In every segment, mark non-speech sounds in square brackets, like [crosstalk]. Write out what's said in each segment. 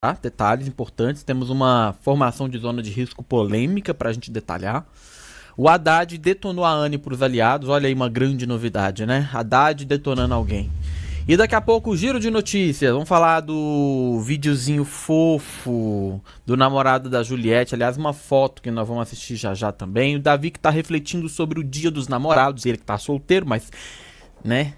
tá? Detalhes importantes. Temos uma formação de zona de risco polêmica para a gente detalhar. O Haddad detonou a Anne para os aliados. Olha aí uma grande novidade, né? Haddad detonando alguém. E daqui a pouco o giro de notícias. Vamos falar do videozinho fofo do namorado da Juliette. Aliás, uma foto que nós vamos assistir já já também. O Davi que está refletindo sobre o dia dos namorados. Ele que tá solteiro, mas, né?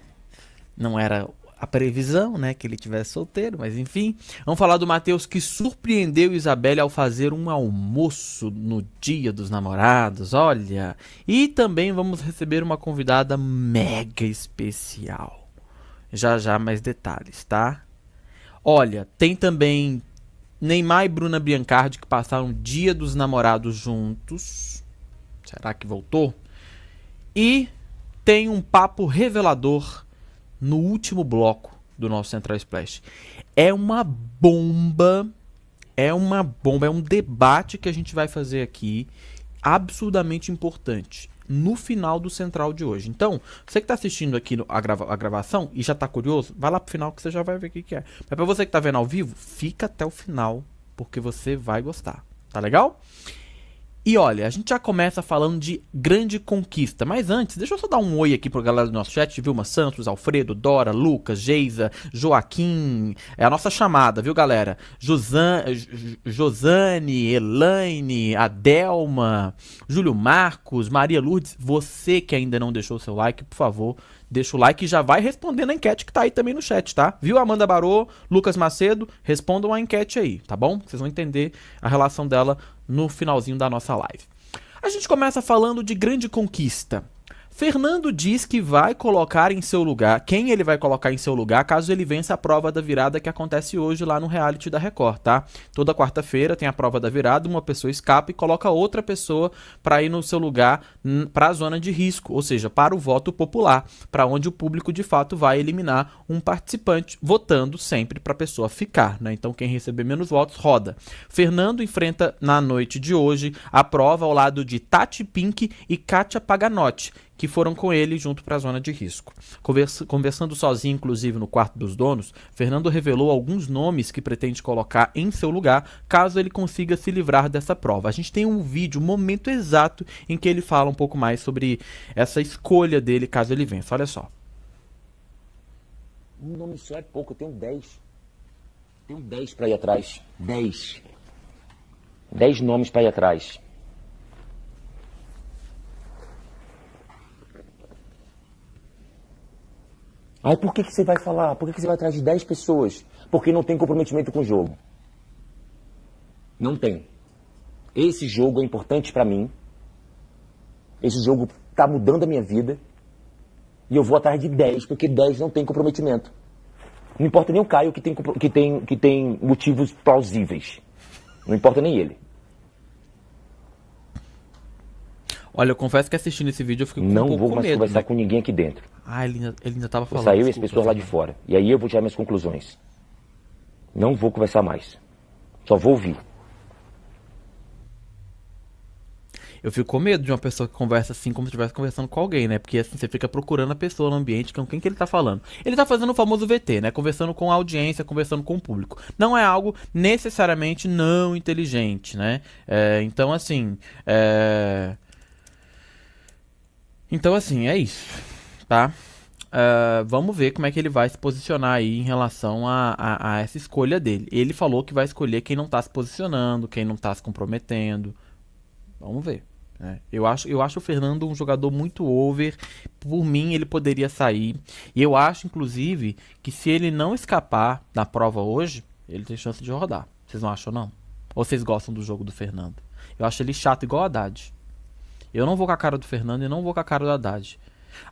Não era a previsão, né, que ele tivesse solteiro, mas enfim. Vamos falar do Mateus que surpreendeu Isabelle ao fazer um almoço no Dia dos Namorados, olha. E também vamos receber uma convidada mega especial. Já já mais detalhes, tá? Olha, tem também Neymar e Bruna Biancardi que passaram o Dia dos Namorados juntos. Será que voltou? E tem um papo revelador no último bloco do nosso Central Splash. É uma bomba, é uma bomba, é um debate que a gente vai fazer aqui, absurdamente importante, no final do Central de hoje. Então, você que está assistindo aqui a, grava a, gravação e já está curioso, vai lá pro final que você já vai ver o que, que é. Mas para você que está vendo ao vivo, fica até o final, porque você vai gostar. Tá legal? E olha, a gente já começa falando de grande conquista, mas antes, deixa eu só dar um oi aqui pro galera do nosso chat, Vilma Santos, Alfredo, Dora, Lucas, Geisa, Joaquim, é a nossa chamada, viu galera? Josan, Josane, Elaine, Adelma, Júlio Marcos, Maria Lourdes, você que ainda não deixou o seu like, por favor, deixa o like e já vai respondendo a enquete que tá aí também no chat, tá? Viu, Amanda Barô, Lucas Macedo? Respondam a enquete aí, tá bom? Vocês vão entender a relação dela no finalzinho da nossa live. A gente começa falando de grande conquista. Fernando diz que vai colocar em seu lugar, quem ele vai colocar em seu lugar caso ele vença a prova da virada que acontece hoje lá no reality da Record, tá? Toda quarta-feira tem a prova da virada, uma pessoa escapa e coloca outra pessoa para ir no seu lugar para a zona de risco, ou seja, para o voto popular, para onde o público de fato vai eliminar um participante, votando sempre para a pessoa ficar, né? Então quem receber menos votos roda. Fernando enfrenta na noite de hoje a prova ao lado de Tati Pink e Kátia Paganotti que foram com ele junto para a zona de risco. Conversa, conversando sozinho, inclusive, no quarto dos donos, Fernando revelou alguns nomes que pretende colocar em seu lugar caso ele consiga se livrar dessa prova. A gente tem um vídeo, o um momento exato em que ele fala um pouco mais sobre essa escolha dele caso ele vença. Olha só. Um nome só é pouco, eu tenho 10. Tenho 10 para ir atrás. 10. 10 nomes para ir atrás. Aí por que, que você vai falar? Por que, que você vai atrás de 10 pessoas? Porque não tem comprometimento com o jogo. Não tem. Esse jogo é importante para mim. Esse jogo está mudando a minha vida. E eu vou atrás de 10, porque 10 não tem comprometimento. Não importa nem o Caio que tem, que tem, que tem motivos plausíveis. Não importa nem ele. Olha, eu confesso que assistindo esse vídeo eu fico com Não um pouco vou mais conversar né? com ninguém aqui dentro. Ah, ele ainda, ele ainda tava falando. Saiu as pessoas lá de né? fora. E aí eu vou tirar minhas conclusões. Não vou conversar mais. Só vou ouvir. Eu fico com medo de uma pessoa que conversa assim como se estivesse conversando com alguém, né? Porque assim você fica procurando a pessoa no ambiente, com quem que ele tá falando. Ele tá fazendo o famoso VT, né? Conversando com a audiência, conversando com o público. Não é algo necessariamente não inteligente, né? É, então, assim. É... Então, assim, é isso, tá? Uh, vamos ver como é que ele vai se posicionar aí em relação a, a, a essa escolha dele. Ele falou que vai escolher quem não está se posicionando, quem não está se comprometendo. Vamos ver. Né? eu, acho, eu acho o Fernando um jogador muito over. Por mim, ele poderia sair. E eu acho, inclusive, que se ele não escapar na prova hoje, ele tem chance de rodar. Vocês não acham, não? Ou vocês gostam do jogo do Fernando? Eu acho ele chato igual a Haddad. Eu não vou com a cara do Fernando e não vou com a cara do Haddad.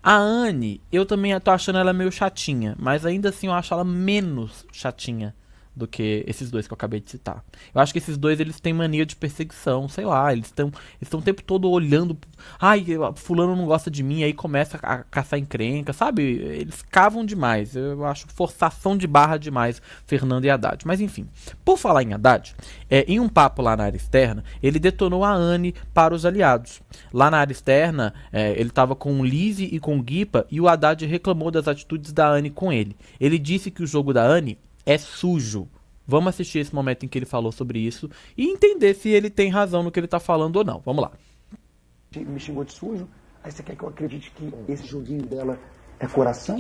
A Anne, eu também tô achando ela meio chatinha, mas ainda assim eu acho ela menos chatinha do que esses dois que eu acabei de citar. Eu acho que esses dois eles têm mania de perseguição, sei lá, eles estão estão o tempo todo olhando, ai, fulano não gosta de mim, aí começa a caçar encrenca, sabe? Eles cavam demais. Eu acho forçação de barra demais Fernando e Haddad. Mas enfim, por falar em Haddad, é, em um papo lá na área externa, ele detonou a Anne para os aliados. Lá na área externa, é, ele estava com o Lise e com o Guipa e o Haddad reclamou das atitudes da Anne com ele. Ele disse que o jogo da Anne é sujo. Vamos assistir esse momento em que ele falou sobre isso e entender se ele tem razão no que ele está falando ou não. Vamos lá. Me xingou de sujo. Aí você quer que eu acredite que esse joguinho dela é coração?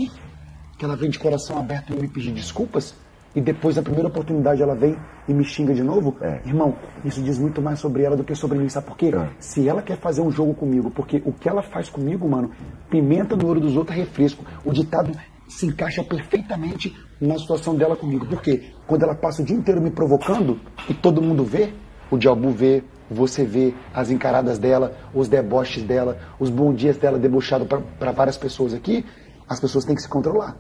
Que ela vem de coração aberto e me pedir desculpas? e depois, na primeira oportunidade, ela vem e me xinga de novo? É. Irmão, isso diz muito mais sobre ela do que sobre mim, sabe por quê? É. Se ela quer fazer um jogo comigo, porque o que ela faz comigo, mano, pimenta no ouro dos outros é refresco. O ditado se encaixa perfeitamente na situação dela comigo. Porque quando ela passa o dia inteiro me provocando e todo mundo vê, o diabo vê, você vê as encaradas dela, os deboches dela, os bons dias dela debochado para várias pessoas aqui, as pessoas têm que se controlar.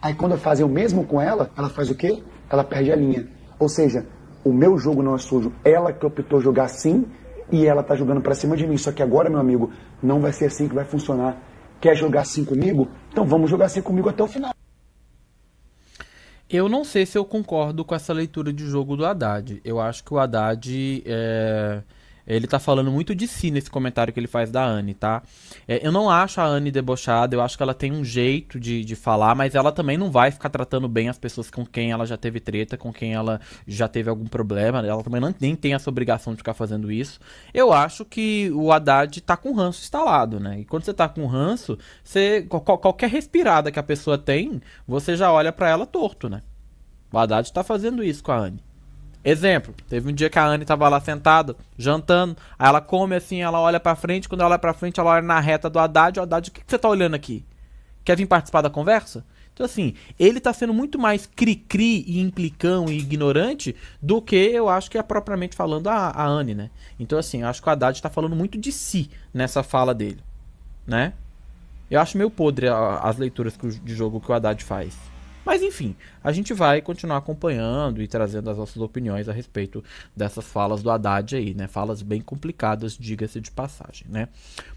Aí quando fazem o mesmo com ela, ela faz o quê? Ela perde a linha. Ou seja, o meu jogo não é sujo, ela que optou jogar assim e ela tá jogando para cima de mim. Só que agora, meu amigo, não vai ser assim que vai funcionar. Quer jogar assim comigo? Então vamos jogar assim comigo até o final. Eu não sei se eu concordo com essa leitura de jogo do Haddad. Eu acho que o Haddad é... Ele tá falando muito de si nesse comentário que ele faz da Anne, tá? É, eu não acho a Anne debochada, eu acho que ela tem um jeito de, de falar, mas ela também não vai ficar tratando bem as pessoas com quem ela já teve treta, com quem ela já teve algum problema. Né? Ela também não, nem tem essa obrigação de ficar fazendo isso. Eu acho que o Haddad tá com ranço instalado, né? E quando você tá com ranço, você, qual, qualquer respirada que a pessoa tem, você já olha para ela torto, né? O Haddad tá fazendo isso com a Anne. Exemplo, teve um dia que a Anne tava lá sentada, jantando, aí ela come assim, ela olha pra frente, quando ela olha pra frente, ela olha na reta do Haddad, o Haddad, o que, que você tá olhando aqui? Quer vir participar da conversa? Então, assim, ele tá sendo muito mais cri-cri e implicão e ignorante do que eu acho que é propriamente falando a, a Anne, né? Então, assim, eu acho que o Haddad tá falando muito de si nessa fala dele, né? Eu acho meio podre a, as leituras de jogo que o Haddad faz. Mas enfim, a gente vai continuar acompanhando e trazendo as nossas opiniões a respeito dessas falas do Haddad aí, né? Falas bem complicadas, diga-se de passagem, né?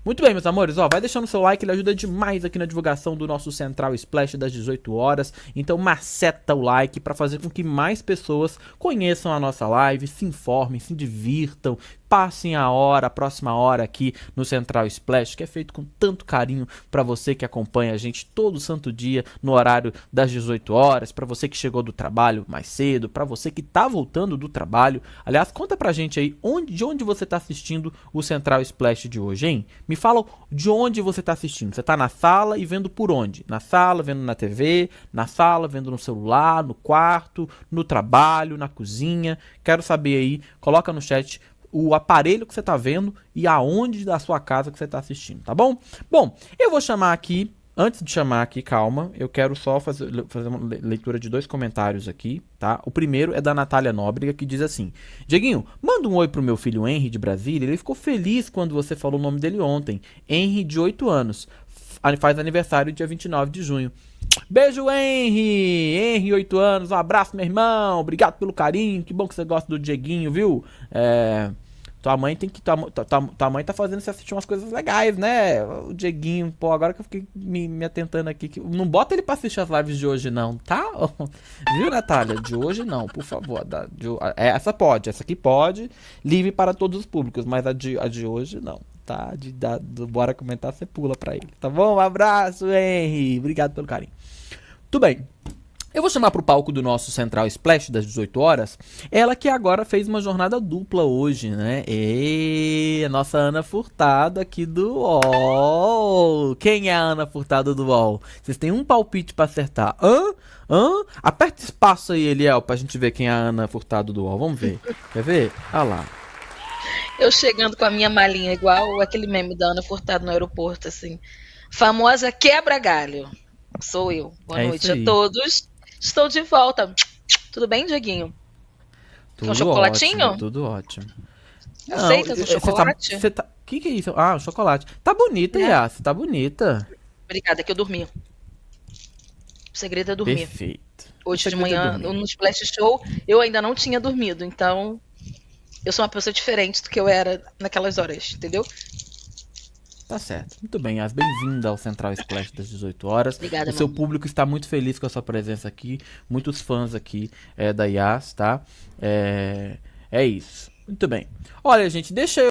Muito bem, meus amores, ó, vai deixando seu like, ele ajuda demais aqui na divulgação do nosso Central Splash das 18 horas. Então maceta o like para fazer com que mais pessoas conheçam a nossa live, se informem, se divirtam, passem a hora, a próxima hora aqui no Central Splash, que é feito com tanto carinho para você que acompanha a gente todo santo dia no horário das 18 horas, para você que chegou do trabalho mais cedo, para você que tá voltando do trabalho. Aliás, conta pra gente aí onde, de onde você tá assistindo o Central Splash de hoje, hein? Me fala de onde você tá assistindo. Você tá na sala e vendo por onde? Na sala, vendo na TV, na sala, vendo no celular, no quarto, no trabalho, na cozinha. Quero saber aí, coloca no chat o aparelho que você está vendo e aonde da sua casa que você está assistindo, tá bom? Bom, eu vou chamar aqui, antes de chamar aqui, calma, eu quero só fazer, fazer uma leitura de dois comentários aqui, tá? O primeiro é da Natália Nóbrega, que diz assim, Dieguinho, manda um oi pro meu filho Henry de Brasília, ele ficou feliz quando você falou o nome dele ontem, Henry de 8 anos, faz aniversário dia 29 de junho. Beijo, Henry! Henry, 8 anos, um abraço, meu irmão! Obrigado pelo carinho, que bom que você gosta do Dieguinho, viu? É. Tua mãe tem que. Tua, tua, tua mãe tá fazendo você assistir umas coisas legais, né? O Dieguinho, pô, agora que eu fiquei me, me atentando aqui. Que, não bota ele pra assistir as lives de hoje, não, tá? [laughs] Viu, Natália? De hoje não, por favor. Da, de, é, essa pode, essa aqui pode. Livre para todos os públicos, mas a de, a de hoje não tá? De, da, do Bora Comentar, você pula pra ele, tá bom? Um abraço, Henry. Obrigado pelo carinho. Tudo bem. Eu vou chamar pro palco do nosso Central Splash das 18 horas. Ela que agora fez uma jornada dupla hoje, né? E a nossa Ana Furtado aqui do UOL. Quem é a Ana Furtado do UOL? Vocês têm um palpite para acertar. Hã? Hã? Aperta espaço aí, Eliel, pra gente ver quem é a Ana Furtado do UOL. Vamos ver. Quer ver? Ah lá. Eu chegando com a minha malinha, igual aquele meme da Ana Furtado no aeroporto, assim. Famosa quebra-galho. Sou eu. Boa é noite a todos. Estou de volta. Tudo bem, Dieguinho? Tudo Tem um chocolatinho? Ótimo, tudo ótimo. Não, Aceita tá- o chocolate? Você tá, que que é isso? Ah, o chocolate. Tá bonita, é. Yas, tá bonita. Obrigada, que eu dormi. O segredo é dormir. Perfeito. Hoje de é manhã, no Splash Show, eu ainda não tinha dormido, então eu sou uma pessoa diferente do que eu era naquelas horas, entendeu? Tá certo. Muito bem, As. Bem-vinda ao Central Splash das 18 horas. Obrigada, O seu mãe. público está muito feliz com a sua presença aqui. Muitos fãs aqui é, da Yas, tá? É, é isso. Muito bem. Olha, gente, deixa eu.